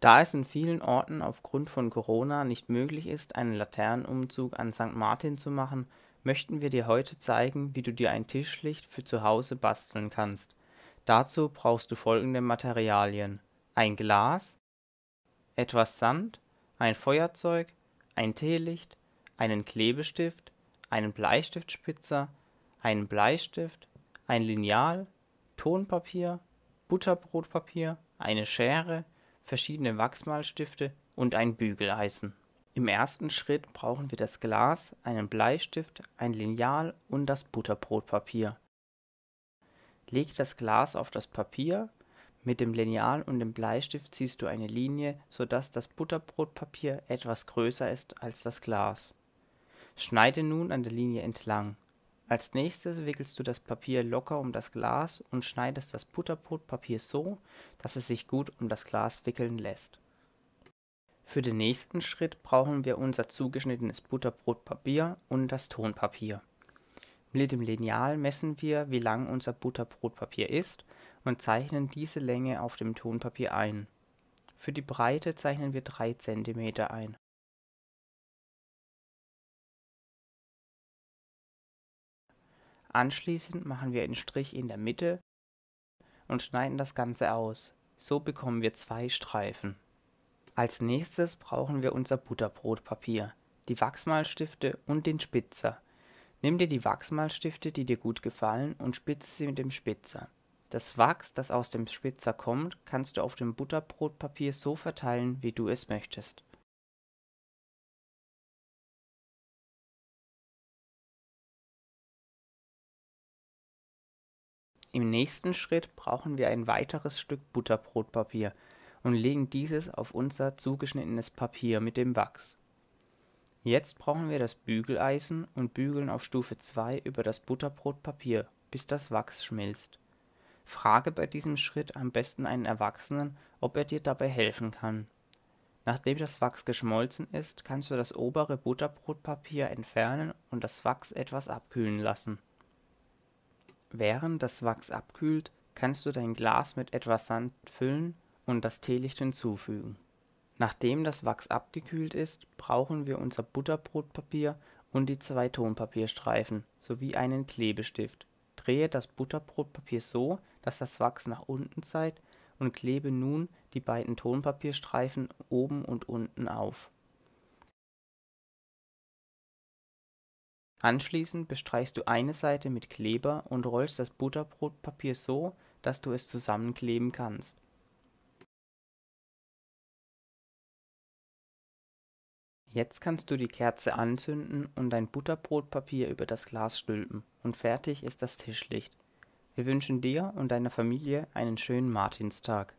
Da es in vielen Orten aufgrund von Corona nicht möglich ist, einen Laternenumzug an St. Martin zu machen, möchten wir dir heute zeigen, wie du dir ein Tischlicht für zu Hause basteln kannst. Dazu brauchst du folgende Materialien: ein Glas, etwas Sand, ein Feuerzeug, ein Teelicht, einen Klebestift, einen Bleistiftspitzer, einen Bleistift, ein Lineal, Tonpapier, Butterbrotpapier, eine Schere verschiedene Wachsmalstifte und ein Bügeleisen. Im ersten Schritt brauchen wir das Glas, einen Bleistift, ein Lineal und das Butterbrotpapier. Leg das Glas auf das Papier, mit dem Lineal und dem Bleistift ziehst du eine Linie, sodass das Butterbrotpapier etwas größer ist als das Glas. Schneide nun an der Linie entlang als nächstes wickelst du das Papier locker um das Glas und schneidest das Butterbrotpapier so, dass es sich gut um das Glas wickeln lässt. Für den nächsten Schritt brauchen wir unser zugeschnittenes Butterbrotpapier und das Tonpapier. Mit dem Lineal messen wir, wie lang unser Butterbrotpapier ist und zeichnen diese Länge auf dem Tonpapier ein. Für die Breite zeichnen wir 3 cm ein Anschließend machen wir einen Strich in der Mitte und schneiden das Ganze aus. So bekommen wir zwei Streifen. Als nächstes brauchen wir unser Butterbrotpapier, die Wachsmalstifte und den Spitzer. Nimm dir die Wachsmalstifte, die dir gut gefallen, und spitze sie mit dem Spitzer. Das Wachs, das aus dem Spitzer kommt, kannst du auf dem Butterbrotpapier so verteilen, wie du es möchtest. Im nächsten Schritt brauchen wir ein weiteres Stück Butterbrotpapier und legen dieses auf unser zugeschnittenes Papier mit dem Wachs. Jetzt brauchen wir das Bügeleisen und bügeln auf Stufe 2 über das Butterbrotpapier, bis das Wachs schmilzt. Frage bei diesem Schritt am besten einen Erwachsenen, ob er dir dabei helfen kann. Nachdem das Wachs geschmolzen ist, kannst du das obere Butterbrotpapier entfernen und das Wachs etwas abkühlen lassen Während das Wachs abkühlt, kannst du dein Glas mit etwas Sand füllen und das Teelicht hinzufügen. Nachdem das Wachs abgekühlt ist, brauchen wir unser Butterbrotpapier und die zwei Tonpapierstreifen sowie einen Klebestift. Drehe das Butterbrotpapier so, dass das Wachs nach unten zeigt und klebe nun die beiden Tonpapierstreifen oben und unten auf Anschließend bestreichst du eine Seite mit Kleber und rollst das Butterbrotpapier so, dass du es zusammenkleben kannst. Jetzt kannst du die Kerze anzünden und dein Butterbrotpapier über das Glas stülpen und fertig ist das Tischlicht. Wir wünschen dir und deiner Familie einen schönen Martinstag.